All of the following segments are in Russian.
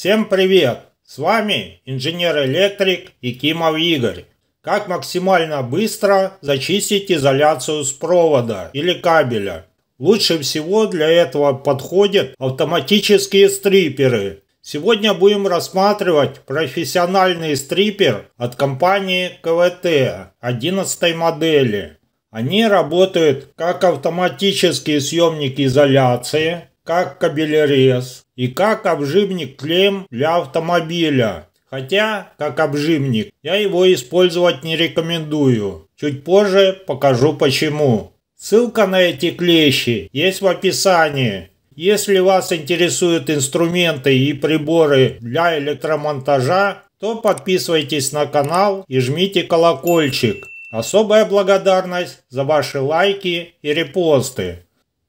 Всем привет! С вами инженер-электрик Икимов Игорь. Как максимально быстро зачистить изоляцию с провода или кабеля? Лучше всего для этого подходят автоматические стриперы. Сегодня будем рассматривать профессиональный стрипер от компании КВТ 11 модели. Они работают как автоматический съемник изоляции, как кабелерез и как обжимник клем для автомобиля. Хотя, как обжимник, я его использовать не рекомендую. Чуть позже покажу почему. Ссылка на эти клещи есть в описании. Если вас интересуют инструменты и приборы для электромонтажа, то подписывайтесь на канал и жмите колокольчик. Особая благодарность за ваши лайки и репосты.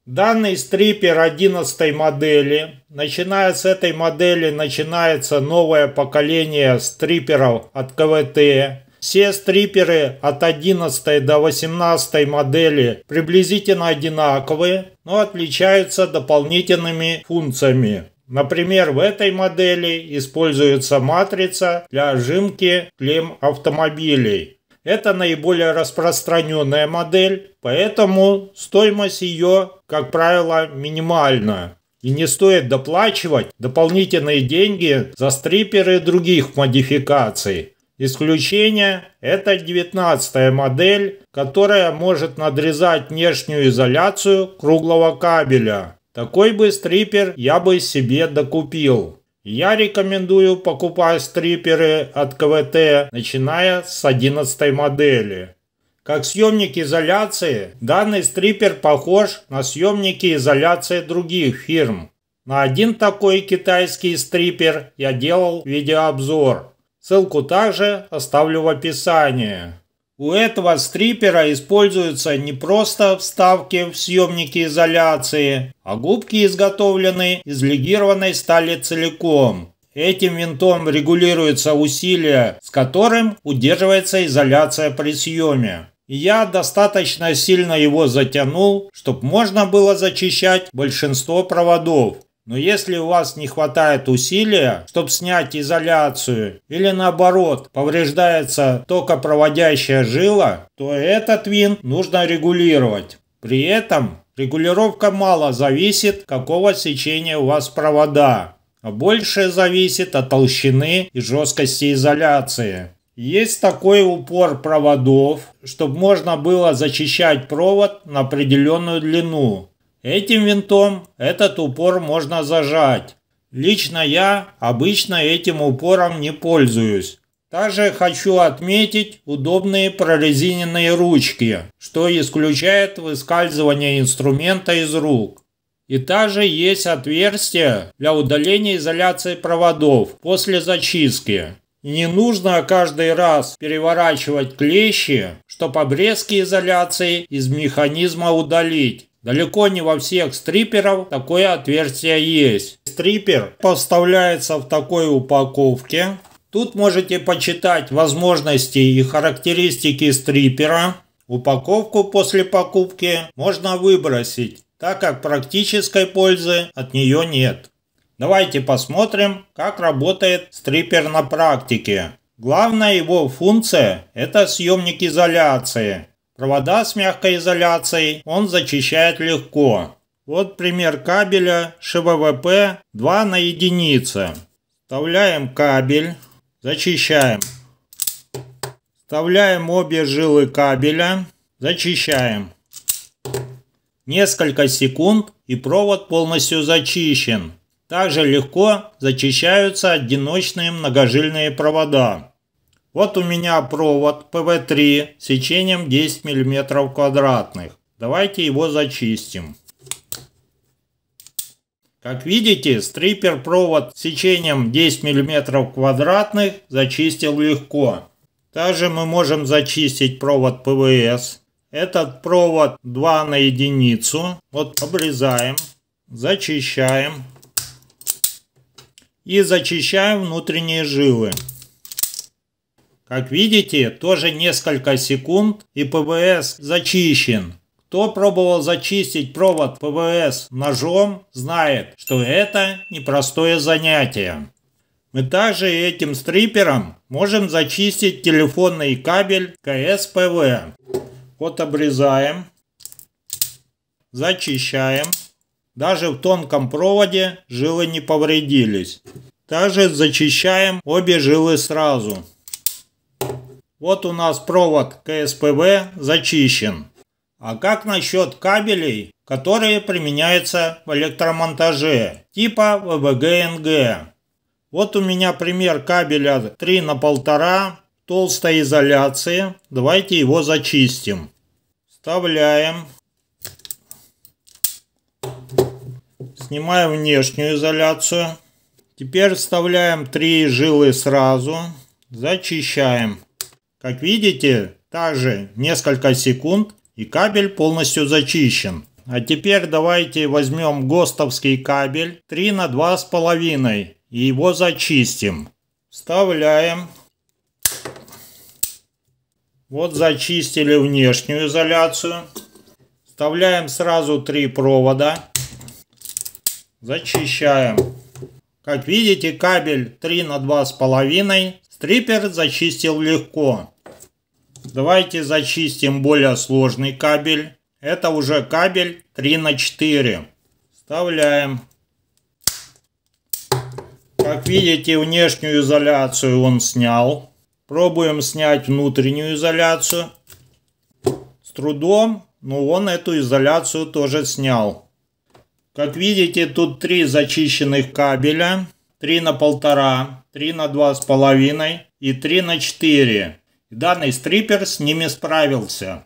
Данный стрипер 11 модели. Начиная с этой модели начинается новое поколение стриперов от КВТ. Все стриперы от 11 до 18 модели приблизительно одинаковые, но отличаются дополнительными функциями. Например, в этой модели используется матрица для ожимки клем автомобилей. Это наиболее распространенная модель, поэтому стоимость ее, как правило, минимальна. И не стоит доплачивать дополнительные деньги за стриперы других модификаций. Исключение – это 19-я модель, которая может надрезать внешнюю изоляцию круглого кабеля. Такой бы стрипер я бы себе докупил. Я рекомендую покупать стриперы от КВТ, начиная с 11 модели. Как съемник изоляции, данный стрипер похож на съемники изоляции других фирм. На один такой китайский стрипер я делал видеообзор. Ссылку также оставлю в описании. У этого стрипера используются не просто вставки в съемники изоляции, а губки изготовлены из легированной стали целиком. Этим винтом регулируется усилие, с которым удерживается изоляция при съеме. Я достаточно сильно его затянул, чтобы можно было зачищать большинство проводов, но если у вас не хватает усилия, чтобы снять изоляцию, или наоборот, повреждается токопроводящая жила, то этот винт нужно регулировать. При этом регулировка мало зависит, какого сечения у вас провода, а больше зависит от толщины и жесткости изоляции. Есть такой упор проводов, чтобы можно было зачищать провод на определенную длину, Этим винтом этот упор можно зажать. Лично я обычно этим упором не пользуюсь. Также хочу отметить удобные прорезиненные ручки, что исключает выскальзывание инструмента из рук. И также есть отверстие для удаления изоляции проводов после зачистки. не нужно каждый раз переворачивать клещи, чтобы обрезки изоляции из механизма удалить. Далеко не во всех стриперов такое отверстие есть. Стрипер поставляется в такой упаковке. Тут можете почитать возможности и характеристики стрипера. Упаковку после покупки можно выбросить, так как практической пользы от нее нет. Давайте посмотрим, как работает стрипер на практике. Главная его функция – это съемник изоляции – Провода с мягкой изоляцией он зачищает легко. Вот пример кабеля ШВВП 2 на единице. Вставляем кабель, зачищаем. Вставляем обе жилы кабеля, зачищаем. Несколько секунд и провод полностью зачищен. Также легко зачищаются одиночные многожильные провода. Вот у меня провод ПВ-3 сечением 10 мм квадратных. Давайте его зачистим. Как видите, стрипер провод сечением 10 мм квадратных зачистил легко. Также мы можем зачистить провод ПВС. Этот провод 2 на единицу. Вот обрезаем, зачищаем. И зачищаем внутренние жилы. Как видите, тоже несколько секунд и ПВС зачищен. Кто пробовал зачистить провод ПВС ножом, знает, что это непростое занятие. Мы также этим стрипером можем зачистить телефонный кабель КСПВ. Вот обрезаем, зачищаем. Даже в тонком проводе жилы не повредились. Также зачищаем обе жилы сразу. Вот у нас провод КСПВ зачищен. А как насчет кабелей, которые применяются в электромонтаже, типа ВВГНГ? Вот у меня пример кабеля 3 на 1,5 толстой изоляции. Давайте его зачистим. Вставляем. Снимаем внешнюю изоляцию. Теперь вставляем 3 жилы сразу. Зачищаем. Как видите, также несколько секунд и кабель полностью зачищен. А теперь давайте возьмем ГОСТовский кабель 3 на 2,5 и его зачистим. Вставляем. Вот зачистили внешнюю изоляцию. Вставляем сразу три провода. Зачищаем. Как видите, кабель 3 на 2,5 стрипер зачистил легко. Давайте зачистим более сложный кабель. Это уже кабель 3 на 4. Вставляем. Как видите, внешнюю изоляцию он снял. Пробуем снять внутреннюю изоляцию. С трудом, но он эту изоляцию тоже снял. Как видите, тут три зачищенных кабеля. три на полтора, три на два с половиной и три на четыре. Данный стрипер с ними справился.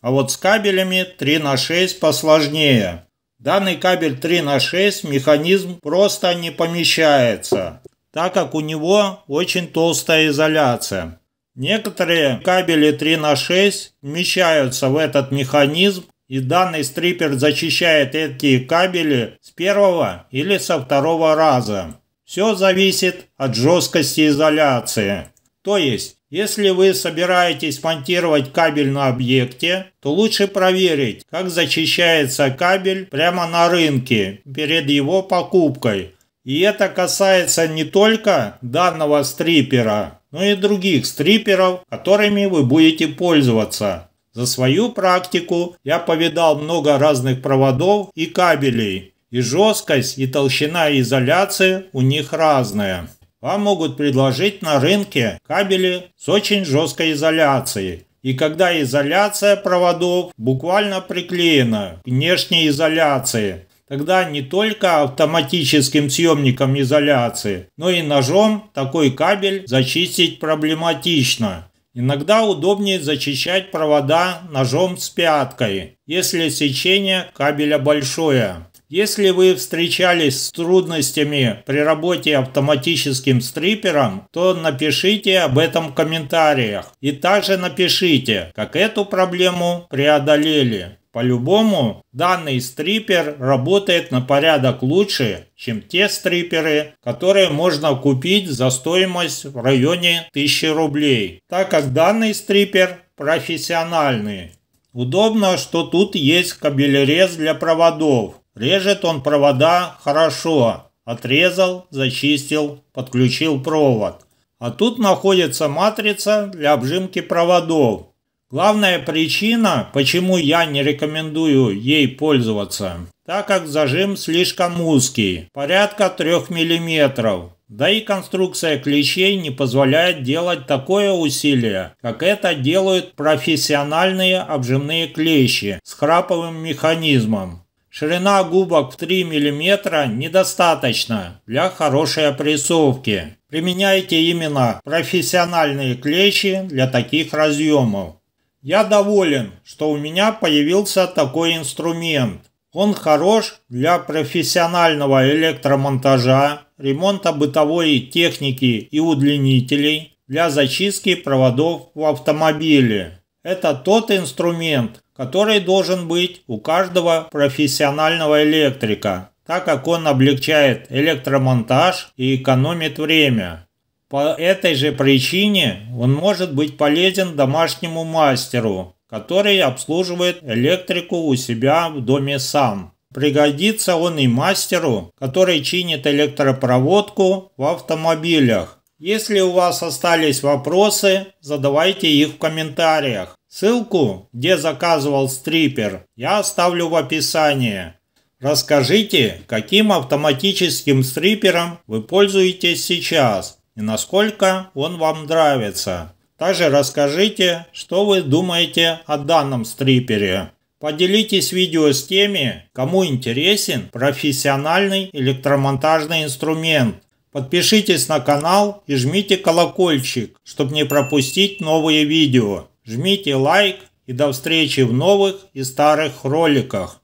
А вот с кабелями 3 на 6 посложнее. Данный кабель 3 на 6 механизм просто не помещается, так как у него очень толстая изоляция. Некоторые кабели 3 на 6 вмещаются в этот механизм, и данный стрипер зачищает эти кабели с первого или со второго раза. Все зависит от жесткости изоляции. То есть, если вы собираетесь монтировать кабель на объекте, то лучше проверить, как зачищается кабель прямо на рынке перед его покупкой. И это касается не только данного стрипера, но и других стриперов, которыми вы будете пользоваться. За свою практику я повидал много разных проводов и кабелей, и жесткость и толщина изоляции у них разная. Вам могут предложить на рынке кабели с очень жесткой изоляцией. И когда изоляция проводов буквально приклеена к внешней изоляции, тогда не только автоматическим съемником изоляции, но и ножом такой кабель зачистить проблематично. Иногда удобнее зачищать провода ножом с пяткой, если сечение кабеля большое. Если вы встречались с трудностями при работе автоматическим стрипером, то напишите об этом в комментариях. И также напишите, как эту проблему преодолели. По-любому, данный стрипер работает на порядок лучше, чем те стриперы, которые можно купить за стоимость в районе 1000 рублей, так как данный стрипер профессиональный. Удобно, что тут есть кабелерез для проводов, Режет он провода хорошо. Отрезал, зачистил, подключил провод. А тут находится матрица для обжимки проводов. Главная причина, почему я не рекомендую ей пользоваться, так как зажим слишком узкий, порядка 3 мм, да и конструкция клещей не позволяет делать такое усилие, как это делают профессиональные обжимные клещи с храповым механизмом. Ширина губок в 3 мм недостаточно для хорошей опрессовки. Применяйте именно профессиональные клещи для таких разъемов. Я доволен, что у меня появился такой инструмент. Он хорош для профессионального электромонтажа, ремонта бытовой техники и удлинителей, для зачистки проводов в автомобиле. Это тот инструмент, который должен быть у каждого профессионального электрика, так как он облегчает электромонтаж и экономит время. По этой же причине он может быть полезен домашнему мастеру, который обслуживает электрику у себя в доме сам. Пригодится он и мастеру, который чинит электропроводку в автомобилях. Если у вас остались вопросы, задавайте их в комментариях. Ссылку, где заказывал стрипер, я оставлю в описании. Расскажите, каким автоматическим стрипером вы пользуетесь сейчас и насколько он вам нравится. Также расскажите, что вы думаете о данном стрипере. Поделитесь видео с теми, кому интересен профессиональный электромонтажный инструмент. Подпишитесь на канал и жмите колокольчик, чтобы не пропустить новые видео. Жмите лайк и до встречи в новых и старых роликах.